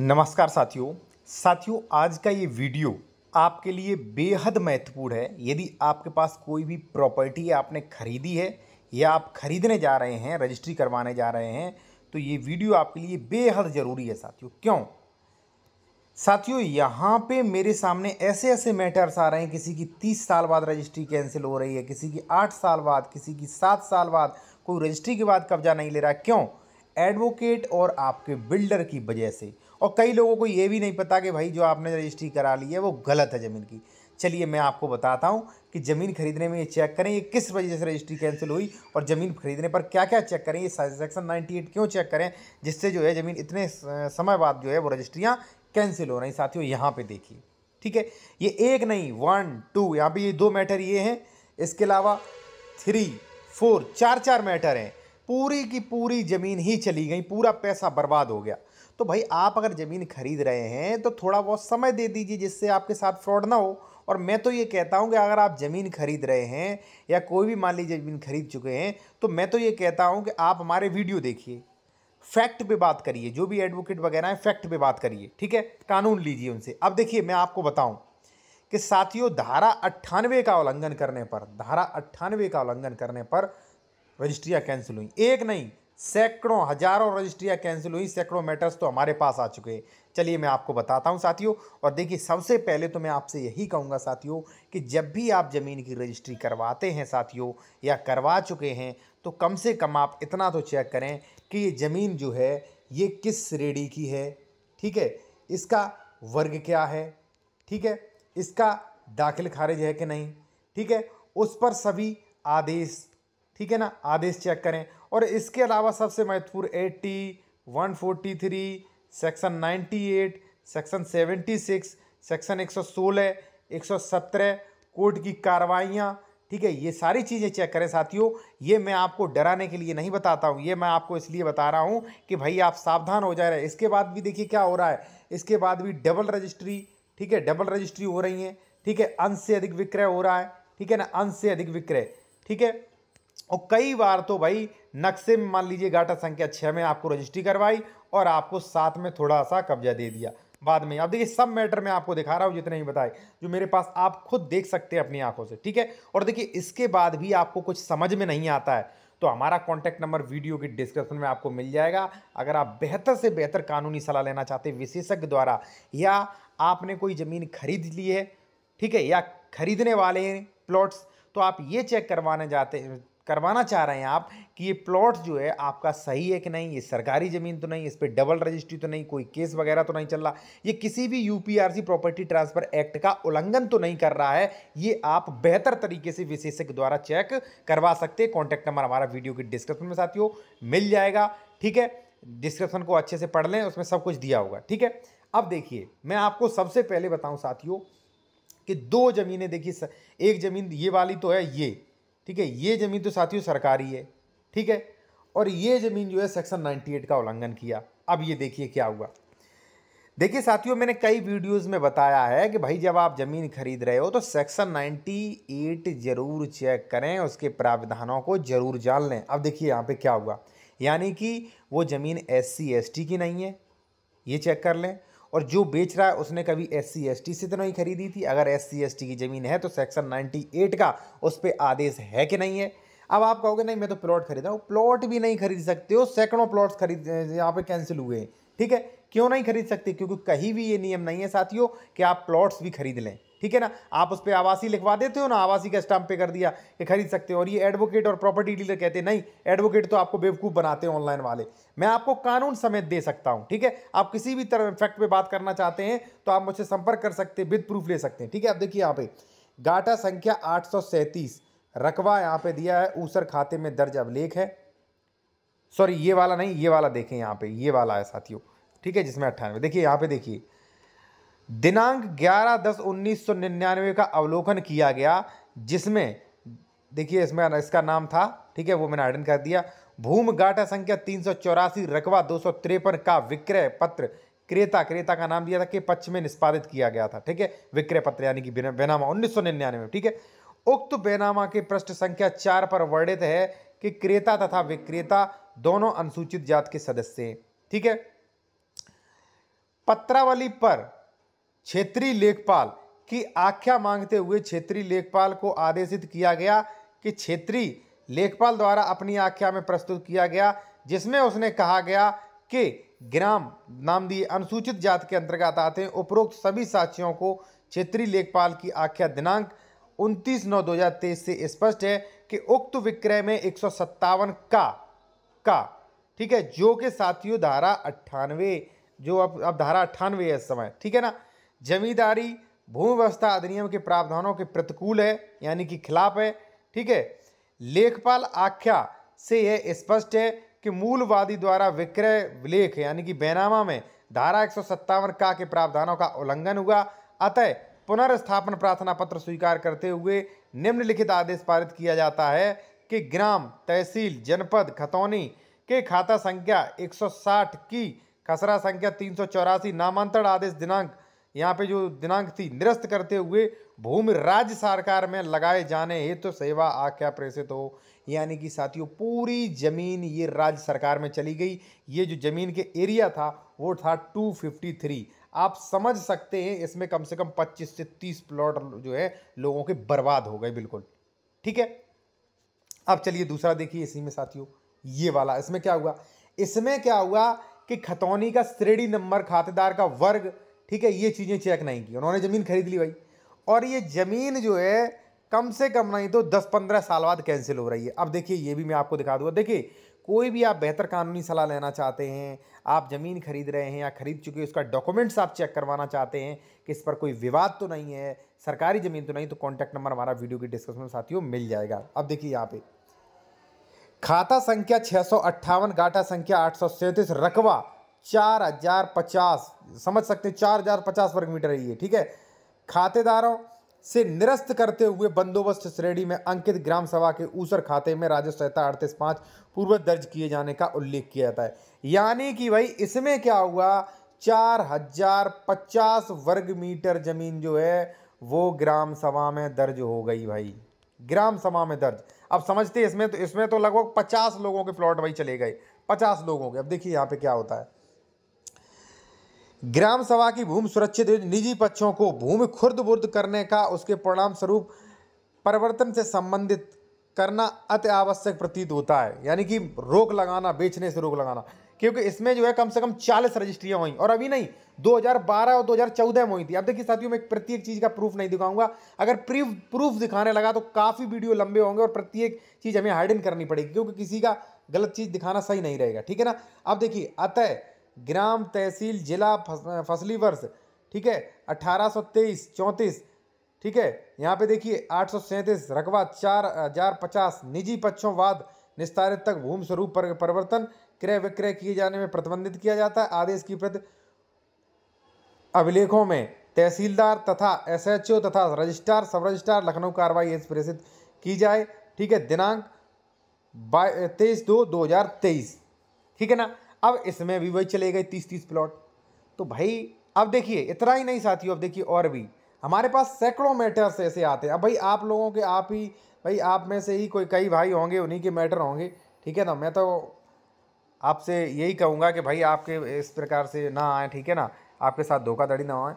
नमस्कार साथियों साथियों आज का ये वीडियो आपके लिए बेहद महत्वपूर्ण है यदि आपके पास कोई भी प्रॉपर्टी आपने खरीदी है या आप खरीदने जा रहे हैं रजिस्ट्री करवाने जा रहे हैं तो ये वीडियो आपके लिए बेहद ज़रूरी है साथियों क्यों साथियों यहाँ पे मेरे सामने ऐसे ऐसे मैटर्स आ रहे हैं किसी की तीस साल बाद रजिस्ट्री कैंसिल हो रही है किसी की आठ साल बाद किसी की सात साल बाद कोई रजिस्ट्री के बाद कब्जा नहीं ले रहा क्यों एडवोकेट और आपके बिल्डर की वजह से और कई लोगों को ये भी नहीं पता कि भाई जो आपने रजिस्ट्री करा ली है वो गलत है ज़मीन की चलिए मैं आपको बताता हूँ कि ज़मीन खरीदने में ये चेक करें ये किस वजह से रजिस्ट्री कैंसिल हुई और ज़मीन खरीदने पर क्या क्या चेक करें ये सेक्शन 98 क्यों चेक करें जिससे जो है ज़मीन इतने समय बाद जो है वो रजिस्ट्रियाँ कैंसिल हो रही साथियों यहाँ पर देखिए ठीक है ये एक नहीं वन टू यहाँ पर ये दो मैटर ये हैं इसके अलावा थ्री फोर चार चार मैटर हैं पूरी की पूरी ज़मीन ही चली गई पूरा पैसा बर्बाद हो गया तो भाई आप अगर ज़मीन खरीद रहे हैं तो थोड़ा बहुत समय दे दीजिए जिससे आपके साथ फ्रॉड ना हो और मैं तो ये कहता हूँ कि अगर आप ज़मीन खरीद रहे हैं या कोई भी मान लीजिए ज़मीन खरीद चुके हैं तो मैं तो ये कहता हूँ कि आप हमारे वीडियो देखिए फैक्ट पे बात करिए जो भी एडवोकेट वगैरह हैं फैक्ट पे बात करिए ठीक है कानून लीजिए उनसे अब देखिए मैं आपको बताऊं कि साथियों धारा अट्ठानवे का उल्लंघन करने पर धारा अट्ठानवे का उल्लंघन करने पर रजिस्ट्रियाँ कैंसिल हुई एक नहीं सैकड़ों हजारों रजिस्ट्रियाँ कैंसिल हुई सैकड़ों मैटर्स तो हमारे पास आ चुके हैं चलिए मैं आपको बताता हूँ साथियों और देखिए सबसे पहले तो मैं आपसे यही कहूँगा साथियों कि जब भी आप ज़मीन की रजिस्ट्री करवाते हैं साथियों या करवा चुके हैं तो कम से कम आप इतना तो चेक करें कि ये ज़मीन जो है ये किस श्रेणी की है ठीक है इसका वर्ग क्या है ठीक है इसका दाखिल खारिज है कि नहीं ठीक है उस पर सभी आदेश ठीक है ना आदेश चेक करें और इसके अलावा सबसे महत्वपूर्ण eighty one forty three section ninety eight section seventy six section एक सौ सोलह एक सौ सत्रह कोर्ट की कार्रवाइयाँ ठीक है ये सारी चीज़ें चेक करें साथियों ये मैं आपको डराने के लिए नहीं बताता हूँ ये मैं आपको इसलिए बता रहा हूँ कि भाई आप सावधान हो जा रहे हैं इसके बाद भी देखिए क्या हो रहा है इसके बाद भी डबल रजिस्ट्री ठीक है डबल रजिस्ट्री हो रही है ठीक है अंश से अधिक विक्रय हो रहा है ठीक है ना अंश से अधिक विक्रय ठीक है और कई बार तो भाई नक्शे में मान लीजिए घाटा संख्या छः में आपको रजिस्ट्री करवाई और आपको साथ में थोड़ा सा कब्जा दे दिया बाद में अब देखिए सब मैटर में आपको दिखा रहा हूँ जितने ही बताए जो मेरे पास आप खुद देख सकते हैं अपनी आंखों से ठीक है और देखिए इसके बाद भी आपको कुछ समझ में नहीं आता है तो हमारा कॉन्टैक्ट नंबर वीडियो की डिस्क्रिप्शन में आपको मिल जाएगा अगर आप बेहतर से बेहतर कानूनी सलाह लेना चाहते हैं विशेषज्ञ द्वारा या आपने कोई ज़मीन खरीद ली है ठीक है या खरीदने वाले हैं प्लॉट्स तो आप ये चेक करवाने जाते करवाना चाह रहे हैं आप कि ये प्लॉट जो है आपका सही है कि नहीं ये सरकारी ज़मीन तो नहीं इस पर डबल रजिस्ट्री तो नहीं कोई केस वगैरह तो नहीं चल रहा ये किसी भी यूपीआरसी प्रॉपर्टी ट्रांसफर एक्ट का उल्लंघन तो नहीं कर रहा है ये आप बेहतर तरीके से विशेषज्ञ द्वारा चेक करवा सकते हैं कॉन्टैक्ट नंबर हमारा वीडियो के डिस्क्रिप्शन में साथियों मिल जाएगा ठीक है डिस्क्रिप्शन को अच्छे से पढ़ लें उसमें सब कुछ दिया होगा ठीक है अब देखिए मैं आपको सबसे पहले बताऊँ साथियों कि दो ज़मीनें देखिए एक ज़मीन ये वाली तो है ये ठीक है ये ज़मीन तो साथियों सरकारी है ठीक है और ये ज़मीन जो है सेक्शन 98 का उल्लंघन किया अब ये देखिए क्या हुआ देखिए साथियों मैंने कई वीडियोस में बताया है कि भाई जब आप ज़मीन खरीद रहे हो तो सेक्शन 98 ज़रूर चेक करें उसके प्रावधानों को ज़रूर जान लें अब देखिए यहाँ पे क्या हुआ यानी कि वो ज़मीन एस सी की नहीं है ये चेक कर लें और जो बेच रहा है उसने कभी एस सी से तो नहीं खरीदी थी अगर एस सी की ज़मीन है तो सेक्शन 98 का उस पर आदेश है कि नहीं है अब आप कहोगे नहीं मैं तो प्लॉट खरीदा हूँ प्लॉट भी नहीं खरीद सकते हो सैकड़ों प्लॉट्स खरीद यहाँ पे कैंसिल हुए हैं ठीक है क्यों नहीं खरीद सकते क्योंकि कहीं भी ये नियम नहीं है साथियों कि आप प्लॉट्स भी खरीद लें ठीक है ना आप उस पर आवासी लिखवा देते हो ना आवासी का स्टाम्प पे कर दिया कि खरीद सकते हो और ये एडवोकेट और प्रॉपर्टी डीलर कहते हैं नहीं एडवोकेट तो आपको बेवकूफ़ बनाते हैं ऑनलाइन वाले मैं आपको कानून समेत दे सकता हूँ ठीक है आप किसी भी तरह फैक्ट पर बात करना चाहते हैं तो आप मुझसे संपर्क कर सकते हैं विद प्रूफ ले सकते हैं ठीक है आप देखिए यहाँ पे गाटा संख्या आठ रकवा यहाँ पे दिया है ऊसर खाते में दर्ज अभिलेख है सॉरी ये वाला नहीं ये वाला देखें यहाँ पे ये वाला है साथियों ठीक है जिसमें अट्ठानवे देखिए यहाँ पे देखिए दिनांक 11 दस उन्नीस सौ निन्यानवे का अवलोकन किया गया जिसमें देखिए इसमें इसका नाम था ठीक है वो मैंने आइडन कर दिया भूमि गाटा संख्या तीन सौ चौरासी रकवा दो सौ तिरपन का विक्रय पत्र क्रेता क्रेता का नाम दिया था कि पक्ष में निष्पादित किया गया था ठीक है विक्रय पत्र यानी कि बैनामा उन्नीस सौ निन्यानवे ठीक है उक्त बैनामा के पृष्ठ संख्या चार पर वर्णित है कि क्रेता तथा विक्रेता दोनों अनुसूचित जात के सदस्य हैं ठीक है पत्रावली पर क्षेत्रीय लेखपाल की आख्या मांगते हुए क्षेत्रीय लेखपाल को आदेशित किया गया कि क्षेत्रीय लेखपाल द्वारा अपनी आख्या में प्रस्तुत किया गया जिसमें उसने कहा गया कि ग्राम नाम दिए अनुसूचित जाति के अंतर्गत आते हैं उपरोक्त सभी साक्षियों को क्षेत्रीय लेखपाल की आख्या दिनांक 29 नौ 2023 से स्पष्ट है कि उक्त विक्रय में एक का का ठीक है जो कि साथियों धारा अट्ठानवे जो अब अब धारा अट्ठानवे है इस समय ठीक है ना जमींदारी भूमि व्यवस्था अधिनियम के प्रावधानों के प्रतिकूल है यानी कि खिलाफ है ठीक है लेखपाल आख्या से यह स्पष्ट है कि मूलवादी द्वारा विक्रय लेख यानी कि बैनामा में धारा एक का के प्रावधानों का उल्लंघन हुआ अतः पुनर्स्थापन प्रार्थना पत्र स्वीकार करते हुए निम्नलिखित आदेश पारित किया जाता है कि ग्राम तहसील जनपद खतौनी के खाता संख्या 160 की खसरा संख्या तीन नामांतरण आदेश दिनांक यहाँ पे जो दिनांक थी निरस्त करते हुए भूमि राज्य सरकार में लगाए जाने हेतु तो सेवा आख्या प्रेषित हो यानी कि साथियों पूरी ज़मीन ये राज्य सरकार में चली गई ये जो ज़मीन के एरिया था वो था 253 आप समझ सकते हैं इसमें कम से कम 25 से 30 प्लॉट जो है लोगों के बर्बाद हो गए बिल्कुल ठीक है अब चलिए दूसरा देखिए इसी में साथियों ये वाला इसमें क्या हुआ इसमें क्या हुआ कि खतौनी का श्रेणी नंबर खातेदार का वर्ग ठीक है ये चीज़ें चेक नहीं की उन्होंने ज़मीन खरीद ली भाई और ये ज़मीन जो है कम से कम नहीं तो 10-15 साल बाद कैंसिल हो रही है अब देखिए ये भी मैं आपको दिखा दूंगा देखिए कोई भी आप बेहतर कानूनी सलाह लेना चाहते हैं आप ज़मीन खरीद रहे हैं या खरीद चुके हैं उसका डॉक्यूमेंट्स आप चेक करवाना चाहते हैं कि इस पर कोई विवाद तो नहीं है सरकारी ज़मीन तो नहीं तो कॉन्टैक्ट नंबर हमारा वीडियो की डिस्कशन में साथियों मिल जाएगा अब देखिए यहाँ पर खाता संख्या छः सौ अट्ठावन गाटा संख्या आठ सौ सैंतीस रकवा चार हजार पचास समझ सकते हैं चार हजार पचास वर्ग मीटर है ये ठीक है खातेदारों से निरस्त करते हुए बंदोबस्त श्रेणी में अंकित ग्राम सभा के ऊसर खाते में राजस्व सहायता अड़तीस पाँच पूर्व दर्ज किए जाने का उल्लेख किया जाता है यानी कि भाई इसमें क्या हुआ चार हजार पचास वर्ग मीटर जमीन जो है वो ग्राम सभा में दर्ज हो गई भाई ग्राम सभा में दर्ज अब समझते इसमें तो इसमें तो लगभग पचास लोगों के प्लॉट भाई चले गए पचास लोगों के अब देखिए यहाँ पे क्या होता है ग्राम सभा की भूमि सुरक्षित निजी पक्षों को भूमि खुर्द बुर्द करने का उसके परिणाम स्वरूप परिवर्तन से संबंधित करना अति आवश्यक प्रतीत होता है यानी कि रोक लगाना बेचने से रोक लगाना क्योंकि इसमें जो है कम से कम चालीस रजिस्ट्रियाँ हुई और अभी नहीं 2012 और 2014 में हुई थी अब देखिए साथियों मैं प्रत्येक चीज़ का प्रूफ नहीं दिखाऊंगा अगर प्रूफ प्रूफ दिखाने लगा तो काफ़ी वीडियो लंबे होंगे और प्रत्येक चीज़ हमें हाइड करनी पड़ेगी क्योंकि किसी का गलत चीज़ दिखाना सही नहीं रहेगा ठीक है ना अब देखिए अतः ग्राम तहसील जिला फसली वर्ष ठीक है अठारह सौ तेईस चौंतीस ठीक है यहाँ पे देखिए आठ सौ सैंतीस रकबा चार हजार पचास निजी पक्षों वाद निस्तारित तक भूमि स्वरूप पर, परिवर्तन क्रय विक्रय किए जाने में प्रतिबंधित किया जाता है आदेश की प्रति अभिलेखों में तहसीलदार तथा एसएचओ तथा रजिस्ट्रार सब रजिस्ट्रार लखनऊ कार्रवाई प्रेषित की जाए ठीक है दिनांक बाई तेईस दो दो हज़ार तेईस ठीक है ना अब इसमें भी वही चले गए तीस तीस प्लॉट तो भाई अब देखिए इतना ही नहीं साथियों अब देखिए और भी हमारे पास सैकड़ों मैटर्स ऐसे आते हैं अब भाई आप लोगों के आप ही भाई आप में से ही कोई कई भाई होंगे उन्हीं के मैटर होंगे ठीक है ना मैं तो आपसे यही कहूँगा कि भाई आपके इस प्रकार से ना आए ठीक है ना आपके साथ धोखाधड़ी ना आए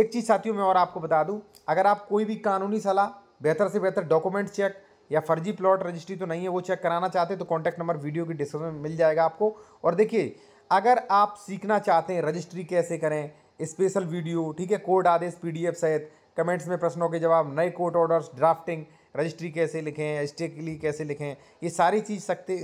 एक चीज़ साथियों मैं और आपको बता दूँ अगर आप कोई भी कानूनी सलाह बेहतर से बेहतर डॉक्यूमेंट्स चेक या फर्जी प्लॉट रजिस्ट्री तो नहीं है वो चेक कराना चाहते तो कॉन्टैक्ट नंबर वीडियो की डिस्क्रिप्शन में मिल जाएगा आपको और देखिए अगर आप सीखना चाहते हैं रजिस्ट्री कैसे करें स्पेशल वीडियो ठीक है कोर्ट आदेश पी सहित कमेंट्स में प्रश्नों के जवाब नए कोर्ट ऑर्डर्स ड्राफ्टिंग रजिस्ट्री कैसे लिखें स्टेकली कैसे लिखें ये सारी चीज़ सकते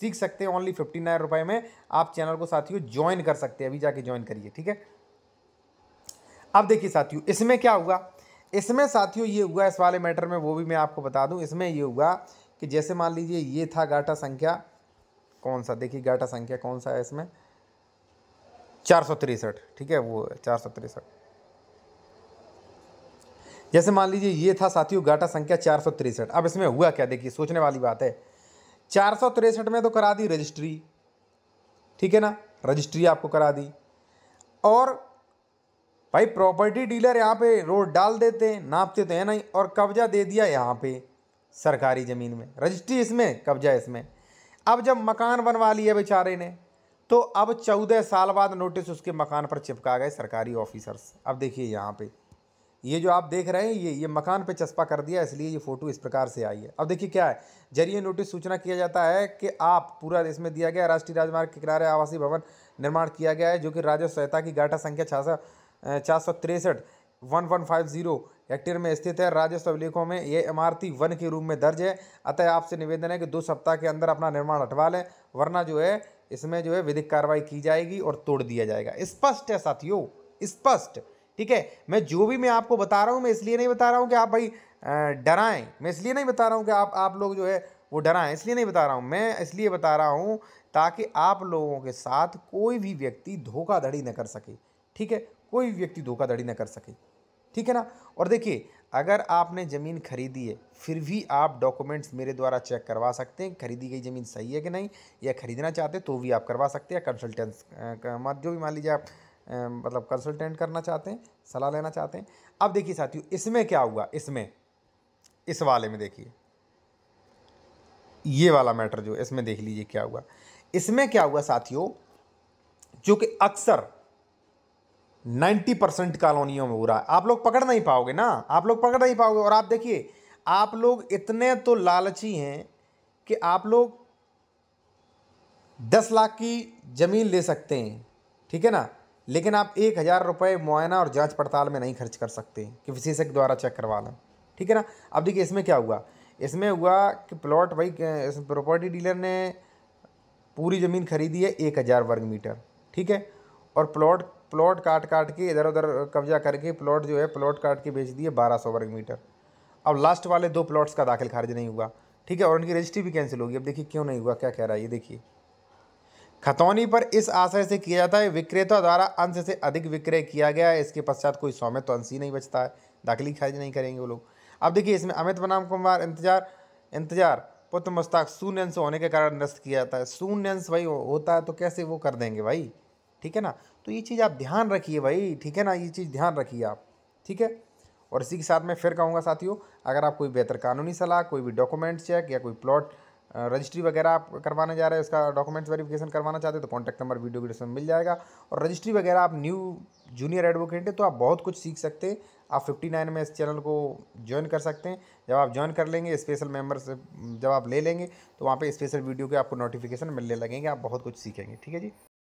सीख सकते हैं ओनली फिफ्टी नाइन रुपये में आप चैनल को साथियों ज्वाइन कर सकते हैं अभी जाके ज्वाइन करिए ठीक है अब देखिए साथियों इसमें क्या हुआ इसमें साथियों ये हुआ इस वाले मैटर में वो भी मैं आपको बता दूं इसमें ये हुआ कि जैसे मान लीजिए ये था गाटा संख्या कौन सा देखिए गाटा संख्या कौन सा है इसमें चार सौ तिरसठ ठीक है वो चार सौ तिरसठ जैसे मान लीजिए ये था साथियों गाटा संख्या चार सौ तिरसठ अब इसमें हुआ क्या देखिए सोचने वाली बात है चार सौ तिरसठ में तो करा दी रजिस्ट्री ठीक है ना रजिस्ट्री आपको करा दी और भाई प्रॉपर्टी डीलर यहाँ पे रोड डाल देते नापते तो है नहीं और कब्जा दे दिया यहाँ पे सरकारी ज़मीन में रजिस्ट्री इसमें कब्जा इसमें अब जब मकान बनवा लिया बेचारे ने तो अब चौदह साल बाद नोटिस उसके मकान पर चिपका गए सरकारी ऑफिसर्स अब देखिए यहाँ पे ये जो आप देख रहे हैं ये ये मकान पे चस्पा कर दिया इसलिए ये फ़ोटो इस प्रकार से आई है अब देखिए क्या है जरिए नोटिस सूचना किया जाता है कि आप पूरा इसमें दिया गया राष्ट्रीय राजमार्ग के किनारे आवासीय भवन निर्माण किया गया है जो कि राजस्व सहायता की गाटा संख्या सौ चार सौ तिरसठ one one five zero hectare में स्थित है राजस्व अभिलेखों में ये इमारती वन के रूप में दर्ज है अतः आपसे निवेदन है कि दो सप्ताह के अंदर अपना निर्माण हटवा लें वरना जो है इसमें जो है विधिक कार्रवाई की जाएगी और तोड़ दिया जाएगा स्पष्ट है साथियों स्पष्ट ठीक है मैं जो भी मैं आपको बता रहा हूँ मैं इसलिए नहीं बता रहा हूँ कि आप भाई डराएं मैं इसलिए नहीं बता रहा हूँ कि आप आप लोग जो है वो डराएं इसलिए नहीं बता रहा हूँ मैं इसलिए बता रहा हूँ ताकि आप लोगों के साथ कोई भी व्यक्ति धोखाधड़ी न कर सके ठीक है कोई व्यक्ति धोखाधड़ी ना कर सके ठीक है ना और देखिए अगर आपने ज़मीन खरीदी है फिर भी आप डॉक्यूमेंट्स मेरे द्वारा चेक करवा सकते हैं खरीदी गई ज़मीन सही है कि नहीं या खरीदना चाहते तो भी आप करवा सकते हैं कंसल्टेंस मत जो भी मान लीजिए आप मतलब कंसल्टेंट करना चाहते हैं सलाह लेना चाहते हैं अब देखिए साथियों इसमें क्या हुआ इसमें इस वाले में देखिए ये वाला मैटर जो इसमें देख लीजिए क्या हुआ इसमें क्या हुआ साथियों जो कि अक्सर नाइन्टी परसेंट कॉलोनियों में हो रहा है आप लोग पकड़ नहीं पाओगे ना आप लोग पकड़ नहीं पाओगे और आप देखिए आप लोग इतने तो लालची हैं कि आप लोग दस लाख की ज़मीन ले सकते हैं ठीक है ना लेकिन आप एक हज़ार रुपये मुआयना और जांच पड़ताल में नहीं खर्च कर सकते कि विशेषज्ञ द्वारा चेक करवा लें ठीक है ना अब देखिए इसमें क्या हुआ इसमें हुआ कि प्लॉट भाई प्रॉपर्टी डीलर ने पूरी ज़मीन खरीदी है एक हज़ार वर्ग मीटर ठीक है और प्लॉट प्लॉट काट काट के इधर उधर कब्जा करके प्लॉट जो है प्लॉट काट के बेच दिए बारह सौ वर्ग मीटर अब लास्ट वाले दो प्लॉट्स का दाखिल खारिज नहीं हुआ ठीक है और उनकी रजिस्ट्री भी कैंसिल होगी अब देखिए क्यों नहीं हुआ क्या कह रहा है ये देखिए खतौनी पर इस आशय से किया जाता है विक्रेता द्वारा अंश से अधिक विक्रय किया गया है इसके पश्चात कोई सौम्य तो अंश ही नहीं बचता है दाखिली खारिज नहीं करेंगे वो लोग अब देखिए इसमें अमित बनाम कुमार इंतजार इंतजार पुत्र मुस्ताक शून्य अंश होने के कारण नष्ट किया जाता है शून्य अंश भाई होता है तो कैसे वो कर देंगे भाई ठीक है ना तो ये चीज़ आप ध्यान रखिए भाई ठीक है ना ये चीज़ ध्यान रखिए आप ठीक है और इसी के साथ मैं फिर कहूँगा साथियों अगर आप कोई बेहतर कानूनी सलाह कोई भी डॉक्यूमेंट चेक या कोई प्लॉट रजिस्ट्री वगैरह आप करवाने जा रहे हैं उसका डॉक्यूमेंट्स वेरिफिकेशन करवाना चाहते हैं तो कॉन्टैक्ट नंबर वीडियो डिस्क्रिप्शन मिल जाएगा और रजिस्ट्री वगैरह आप न्यू जूनियर एडवोकेट हैं तो आप बहुत कुछ सीख सकते हैं आप 59 में इस चैनल को ज्वाइन कर सकते हैं जब आप ज्वाइन कर लेंगे स्पेशल मेम्बर्स जब आप ले लेंगे तो वहाँ पर स्पेशल वीडियो के आपको नोटिफिकेशन मिलने लगेंगे आप बहुत कुछ सीखेंगे ठीक है जी